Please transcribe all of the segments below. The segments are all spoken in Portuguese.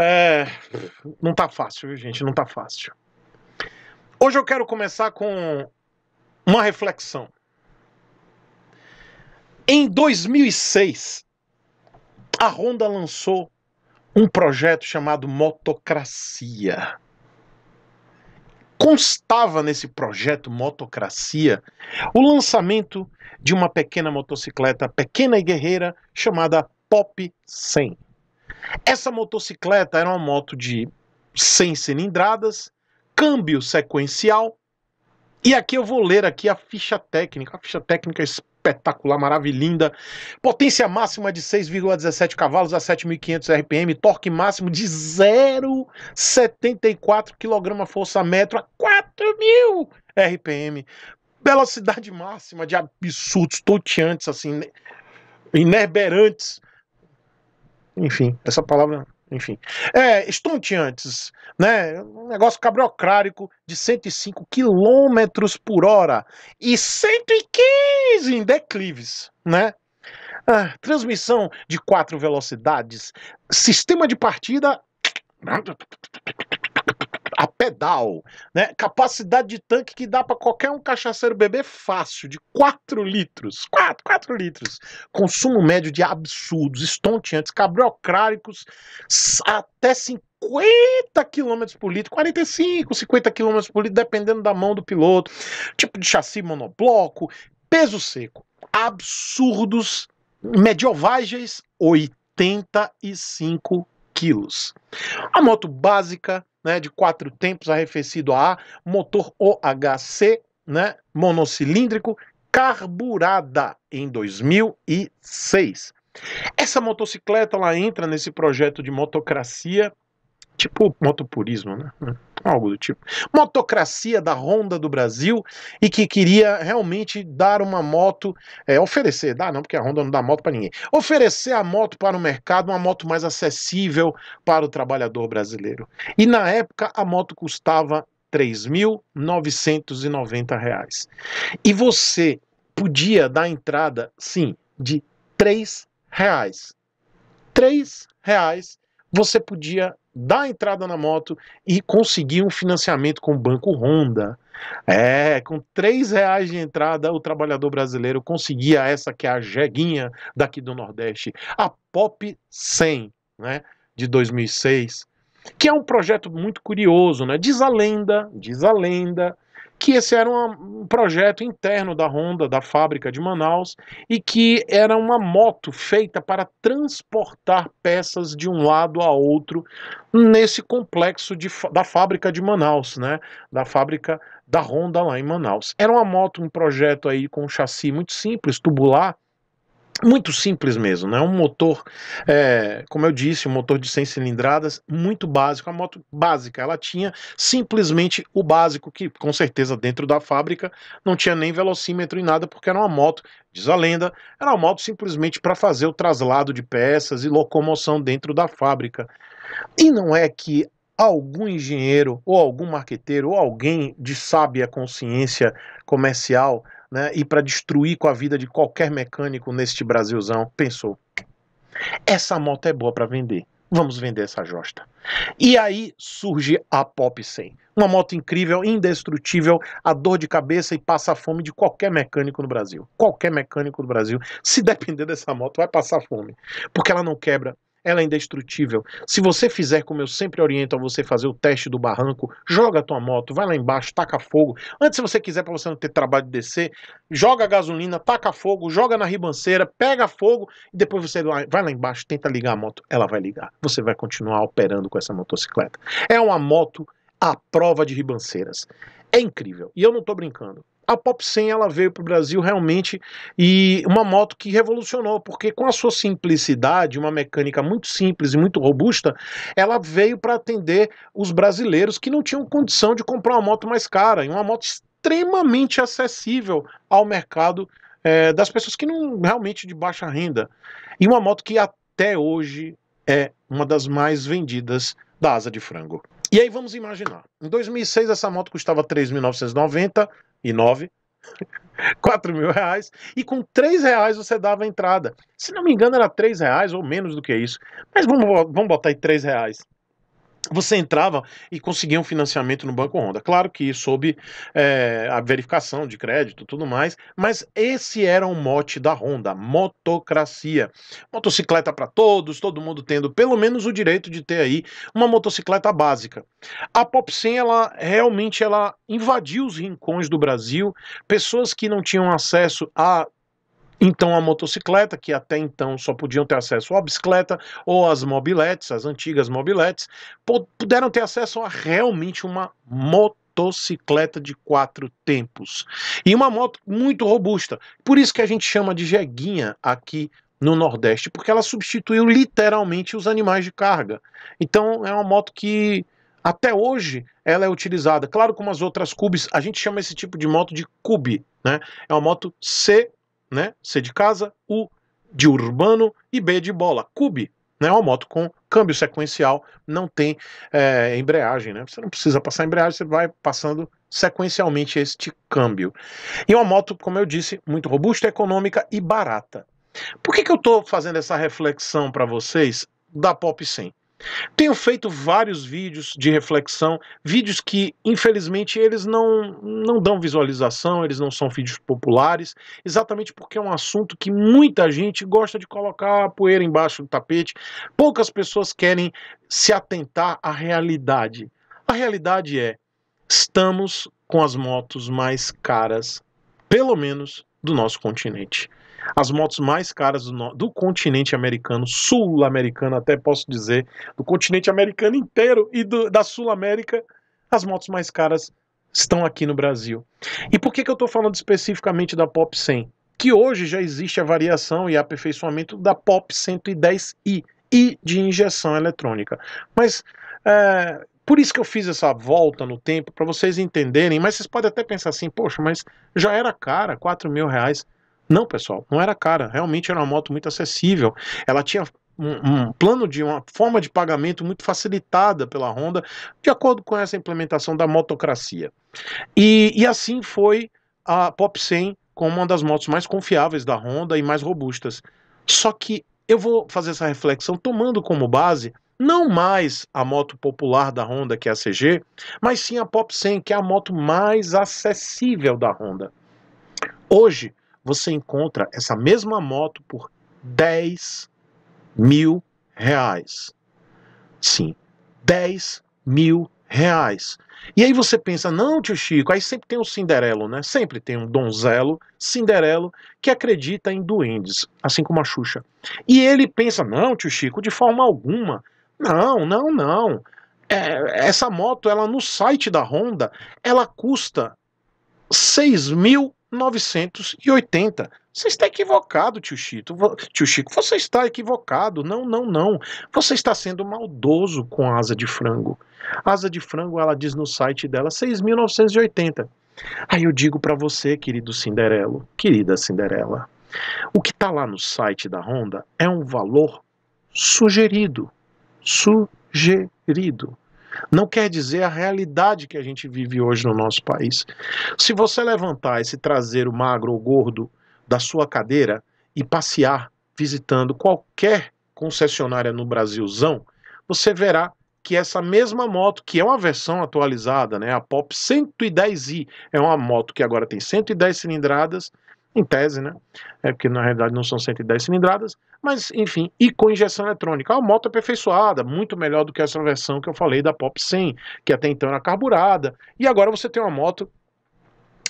É, não tá fácil, viu, gente? Não tá fácil. Hoje eu quero começar com uma reflexão. Em 2006, a Honda lançou um projeto chamado Motocracia. Constava nesse projeto Motocracia o lançamento de uma pequena motocicleta pequena e guerreira chamada Pop 100. Essa motocicleta era uma moto de 100 cilindradas, câmbio sequencial. E aqui eu vou ler aqui a ficha técnica, a ficha técnica espetacular, maravilhosa. Potência máxima de 6,17 cavalos a 7.500 RPM, torque máximo de 0,74 kgfm a 4.000 RPM. Velocidade máxima de absurdos, toteantes assim, inerberantes, enfim, essa palavra, enfim. É, estonteantes, né? Um negócio cabriocrárico de 105 km por hora e 115 em declives, né? Ah, transmissão de quatro velocidades, sistema de partida a pedal, né? Capacidade de tanque que dá para qualquer um cachaceiro beber fácil, de 4 litros. 4, 4 litros. Consumo médio de absurdos, estonteantes, cabriocráricos, até 50 km por litro, 45, 50 km por litro, dependendo da mão do piloto, tipo de chassi monobloco, peso seco. Absurdos, mediovagens, 85 quilos. A moto básica né, de quatro tempos arrefecido a ar, motor OHC, né, monocilíndrico, carburada em 2006. Essa motocicleta ela entra nesse projeto de motocracia Tipo motopurismo, né? É, algo do tipo. Motocracia da Honda do Brasil e que queria realmente dar uma moto, é, oferecer, dá não, porque a Honda não dá moto para ninguém, oferecer a moto para o mercado, uma moto mais acessível para o trabalhador brasileiro. E na época a moto custava R$ 3.990. E você podia dar entrada, sim, de R$ 3. R$ 3 você podia dar entrada na moto e conseguir um financiamento com o Banco Honda. É, com três reais de entrada, o trabalhador brasileiro conseguia essa que é a jeguinha daqui do Nordeste, a Pop 100, né, de 2006, que é um projeto muito curioso, né? Diz a lenda, diz a lenda, que esse era um, um projeto interno da Honda, da fábrica de Manaus, e que era uma moto feita para transportar peças de um lado a outro nesse complexo de, da fábrica de Manaus, né? Da fábrica da Honda lá em Manaus. Era uma moto, um projeto aí com um chassi muito simples, tubular, muito simples mesmo, né? Um motor, é, como eu disse, um motor de 100 cilindradas, muito básico, a moto básica. Ela tinha simplesmente o básico, que com certeza dentro da fábrica não tinha nem velocímetro e nada, porque era uma moto, diz a lenda, era uma moto simplesmente para fazer o traslado de peças e locomoção dentro da fábrica. E não é que algum engenheiro ou algum marqueteiro ou alguém de sábia consciência comercial né, e para destruir com a vida de qualquer mecânico neste Brasilzão, pensou: essa moto é boa para vender. Vamos vender essa josta. E aí surge a Pop 100. Uma moto incrível, indestrutível, a dor de cabeça e passa fome de qualquer mecânico no Brasil. Qualquer mecânico do Brasil, se depender dessa moto, vai passar fome. Porque ela não quebra, ela é indestrutível. Se você fizer como eu sempre oriento a você fazer o teste do barranco, joga a tua moto, vai lá embaixo, taca fogo. Antes, se você quiser para você não ter trabalho de descer, joga gasolina, taca fogo, joga na ribanceira, pega fogo e depois você vai lá embaixo, tenta ligar a moto, ela vai ligar. Você vai continuar operando com essa motocicleta. É uma moto à prova de ribanceiras. É incrível. E eu não estou brincando a Pop 100 ela veio para o Brasil realmente e uma moto que revolucionou, porque com a sua simplicidade, uma mecânica muito simples e muito robusta, ela veio para atender os brasileiros que não tinham condição de comprar uma moto mais cara, e uma moto extremamente acessível ao mercado é, das pessoas que não realmente de baixa renda. E uma moto que até hoje é uma das mais vendidas da Asa de Frango. E aí vamos imaginar. Em 2006 essa moto custava 3.999, 4 mil reais, e com 3 reais você dava a entrada. Se não me engano era 3 reais ou menos do que isso, mas vamos, vamos botar aí 3 reais você entrava e conseguia um financiamento no Banco Honda. Claro que sob é, a verificação de crédito tudo mais, mas esse era o mote da Honda, motocracia. Motocicleta para todos, todo mundo tendo pelo menos o direito de ter aí uma motocicleta básica. A Pop 100, ela realmente ela invadiu os rincões do Brasil, pessoas que não tinham acesso a então, a motocicleta, que até então só podiam ter acesso à bicicleta, ou às mobiletes, as antigas mobiletes, puderam ter acesso a realmente uma motocicleta de quatro tempos. E uma moto muito robusta. Por isso que a gente chama de jeguinha aqui no Nordeste, porque ela substituiu literalmente os animais de carga. Então, é uma moto que até hoje ela é utilizada. Claro, como as outras cubes, a gente chama esse tipo de moto de cube, né? É uma moto C né? C de casa, U de urbano e B de bola, cube. Né, uma moto com câmbio sequencial não tem é, embreagem, né? Você não precisa passar embreagem, você vai passando sequencialmente este câmbio. E uma moto, como eu disse, muito robusta, econômica e barata. Por que, que eu estou fazendo essa reflexão para vocês da Pop 100? Tenho feito vários vídeos de reflexão, vídeos que infelizmente eles não, não dão visualização, eles não são vídeos populares, exatamente porque é um assunto que muita gente gosta de colocar a poeira embaixo do tapete. Poucas pessoas querem se atentar à realidade. A realidade é: estamos com as motos mais caras, pelo menos do nosso continente. As motos mais caras do, do continente americano, sul-americano, até posso dizer, do continente americano inteiro e do, da Sul-América, as motos mais caras estão aqui no Brasil. E por que, que eu estou falando especificamente da Pop 100? Que hoje já existe a variação e aperfeiçoamento da Pop 110i e de injeção eletrônica. Mas é, por isso que eu fiz essa volta no tempo, para vocês entenderem, mas vocês podem até pensar assim, poxa, mas já era cara, 4 mil reais. Não, pessoal, não era cara. Realmente era uma moto muito acessível. Ela tinha um, um, plano de uma forma de pagamento muito facilitada pela Honda, de acordo com essa implementação da motocracia. E, e assim foi a Pop 100 como uma das motos mais confiáveis da Honda e mais robustas. Só que eu vou fazer essa reflexão tomando como base não mais a moto popular da Honda, que é a CG, mas sim a Pop 100, que é a moto mais acessível da Honda. Hoje, você encontra essa mesma moto por 10 mil reais. Sim, 10 mil reais. E aí você pensa, não, tio Chico, aí sempre tem um Cinderelo, né? Sempre tem um donzelo, Cinderelo, que acredita em duendes, assim como a Xuxa. E ele pensa, não, tio Chico, de forma alguma. Não, não, não. É, essa moto, ela no site da Honda, ela custa 6 mil 980. Você está equivocado, tio Chico. Tio Chico, você está equivocado. Não, não, não. Você está sendo maldoso com a asa de frango. A asa de frango, ela diz no site dela 6.980. Aí eu digo para você, querido Cinderelo, querida Cinderela, o que está lá no site da Honda é um valor sugerido. Sugerido não quer dizer a realidade que a gente vive hoje no nosso país. Se você levantar esse traseiro magro ou gordo da sua cadeira e passear visitando qualquer concessionária no Brasilzão, você verá que essa mesma moto, que é uma versão atualizada, né, a Pop 110i, é uma moto que agora tem 110 cilindradas, em tese, né? É porque na realidade não são 110 cilindradas, mas, enfim, e com injeção eletrônica. Uma moto é aperfeiçoada, muito melhor do que essa versão que eu falei da Pop 100, que até então era carburada. E agora você tem uma moto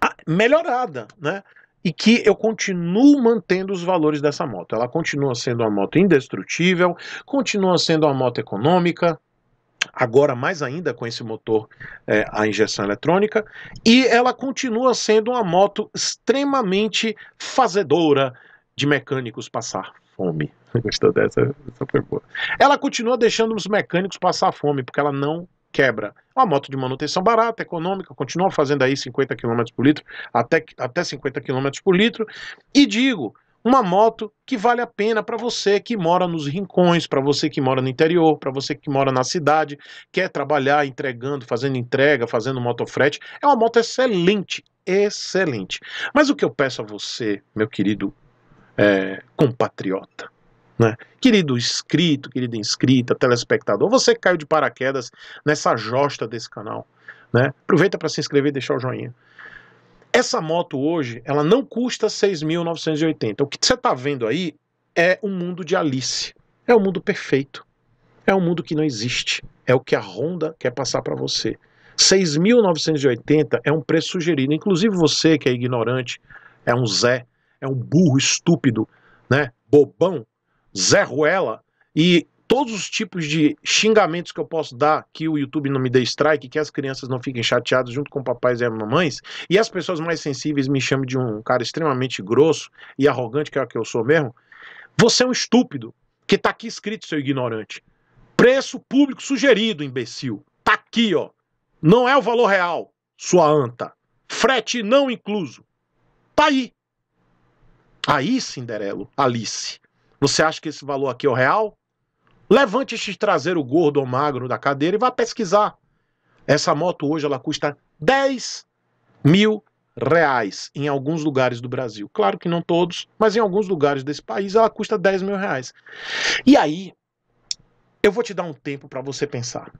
ah, melhorada, né? E que eu continuo mantendo os valores dessa moto. Ela continua sendo uma moto indestrutível, continua sendo uma moto econômica, agora mais ainda com esse motor é, a injeção eletrônica, e ela continua sendo uma moto extremamente fazedora de mecânicos passar fome. Gostou dessa? Essa foi boa. Ela continua deixando os mecânicos passar fome, porque ela não quebra. Uma moto de manutenção barata, econômica, continua fazendo aí 50 km por litro, até, até 50 km por litro. E digo, uma moto que vale a pena para você que mora nos rincões, para você que mora no interior, para você que mora na cidade, quer trabalhar entregando, fazendo entrega, fazendo motofrete. É uma moto excelente, excelente. Mas o que eu peço a você, meu querido é, compatriota. Né? Querido inscrito, querida inscrita, telespectador, você que caiu de paraquedas nessa josta desse canal, né? aproveita para se inscrever e deixar o joinha. Essa moto hoje, ela não custa 6.980. O que você está vendo aí é um mundo de Alice. É um mundo perfeito. É um mundo que não existe. É o que a Honda quer passar para você. 6.980 é um preço sugerido. Inclusive você que é ignorante, é um Zé, é um burro estúpido, né? Bobão, Zé Ruela e todos os tipos de xingamentos que eu posso dar que o YouTube não me dê strike, que as crianças não fiquem chateadas junto com papais e mamães, e as pessoas mais sensíveis me chamem de um cara extremamente grosso e arrogante, que é o que eu sou mesmo. Você é um estúpido, que tá aqui escrito, seu ignorante. Preço público sugerido, imbecil. Tá aqui, ó. Não é o valor real, sua anta. Frete não incluso. Tá aí. Aí, Cinderelo, Alice, você acha que esse valor aqui é o real? Levante este traseiro gordo ou magro da cadeira e vá pesquisar. Essa moto hoje ela custa 10 mil reais em alguns lugares do Brasil. Claro que não todos, mas em alguns lugares desse país ela custa 10 mil reais. E aí, eu vou te dar um tempo para você pensar.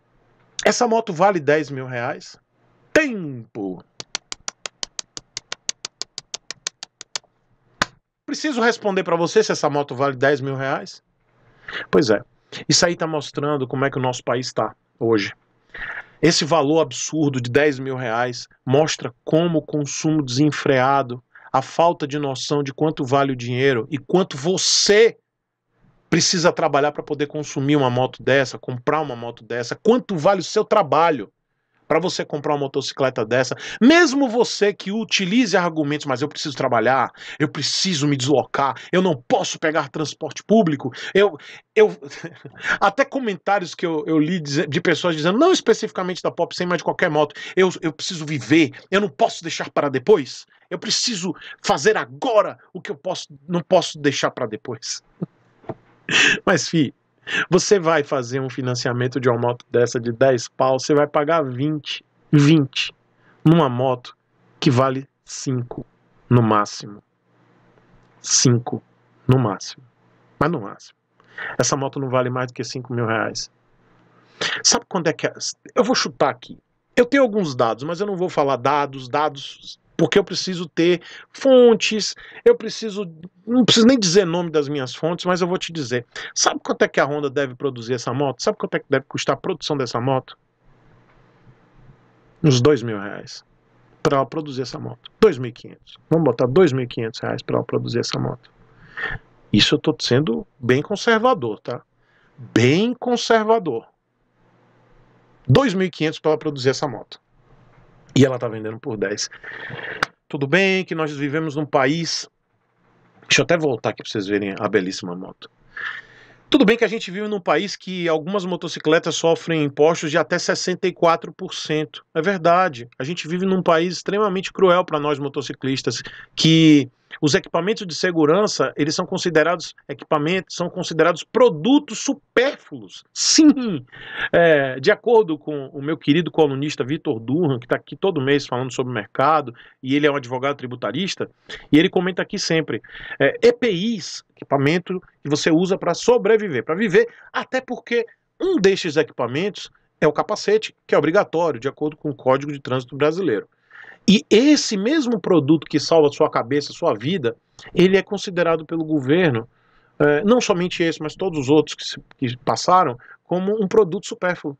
Essa moto vale 10 mil reais? Tempo! preciso responder para você se essa moto vale 10 mil reais? Pois é. Isso aí está mostrando como é que o nosso país está hoje. Esse valor absurdo de 10 mil reais mostra como o consumo desenfreado, a falta de noção de quanto vale o dinheiro e quanto você precisa trabalhar para poder consumir uma moto dessa, comprar uma moto dessa, quanto vale o seu trabalho para você comprar uma motocicleta dessa, mesmo você que utilize argumentos, mas eu preciso trabalhar, eu preciso me deslocar, eu não posso pegar transporte público, eu, eu até comentários que eu, eu li de, pessoas dizendo, não especificamente da Pop 100, mas de qualquer moto, eu, eu preciso viver, eu não posso deixar para depois, eu preciso fazer agora o que eu posso, não posso deixar para depois. Mas, fi, você vai fazer um financiamento de uma moto dessa de 10 pau, você vai pagar 20, 20 numa moto que vale 5 no máximo. 5 no máximo. Mas no máximo. Essa moto não vale mais do que 5 mil reais. Sabe quando é que. É? Eu vou chutar aqui. Eu tenho alguns dados, mas eu não vou falar dados, dados porque eu preciso ter fontes, eu preciso, não preciso nem dizer nome das minhas fontes, mas eu vou te dizer. Sabe quanto é que a Honda deve produzir essa moto? Sabe quanto é que deve custar a produção dessa moto? Uns dois mil reais para ela produzir essa moto. 2.500. Vamos botar 2.500 reais para ela produzir essa moto. Isso eu estou sendo bem conservador, tá? Bem conservador. 2.500 para ela produzir essa moto e ela está vendendo por 10. Tudo bem que nós vivemos num país. Deixa eu até voltar aqui para vocês verem a belíssima moto. Tudo bem que a gente vive num país que algumas motocicletas sofrem impostos de até 64%. É verdade. A gente vive num país extremamente cruel para nós motociclistas, que os equipamentos de segurança, eles são considerados equipamentos, são considerados produtos supérfluos. Sim, é, de acordo com o meu querido colunista Vitor Durham, que está aqui todo mês falando sobre o mercado, e ele é um advogado tributarista, e ele comenta aqui sempre, é, EPIs, equipamento que você usa para sobreviver, para viver, até porque um destes equipamentos é o capacete, que é obrigatório, de acordo com o Código de Trânsito Brasileiro. E esse mesmo produto que salva sua cabeça, sua vida, ele é considerado pelo governo, é, não somente esse, mas todos os outros que passaram, como um produto supérfluo.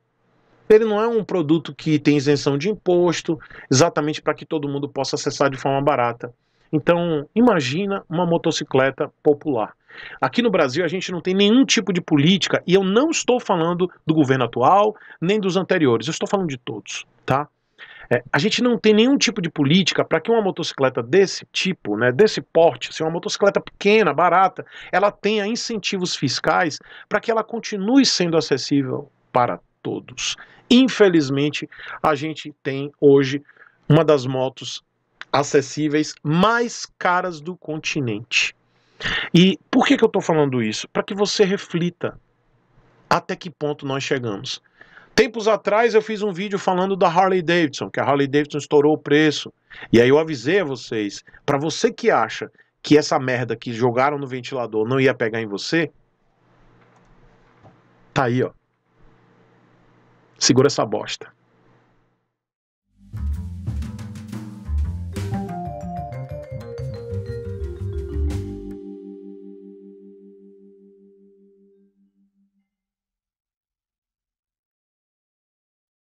Ele não é um produto que tem isenção de imposto, exatamente para que todo mundo possa acessar de forma barata. Então, imagina uma motocicleta popular. Aqui no Brasil a gente não tem nenhum tipo de política, e eu não estou falando do governo atual, nem dos anteriores, eu estou falando de todos, tá? É, a gente não tem nenhum tipo de política para que uma motocicleta desse tipo, né, desse porte, se assim, uma motocicleta pequena, barata, ela tenha incentivos fiscais para que ela continue sendo acessível para todos. Infelizmente, a gente tem hoje uma das motos acessíveis mais caras do continente. E por que, que eu estou falando isso? Para que você reflita até que ponto nós chegamos. Tempos atrás eu fiz um vídeo falando da Harley Davidson, que a Harley Davidson estourou o preço. E aí eu avisei a vocês, para você que acha que essa merda que jogaram no ventilador não ia pegar em você, tá aí, ó. Segura essa bosta.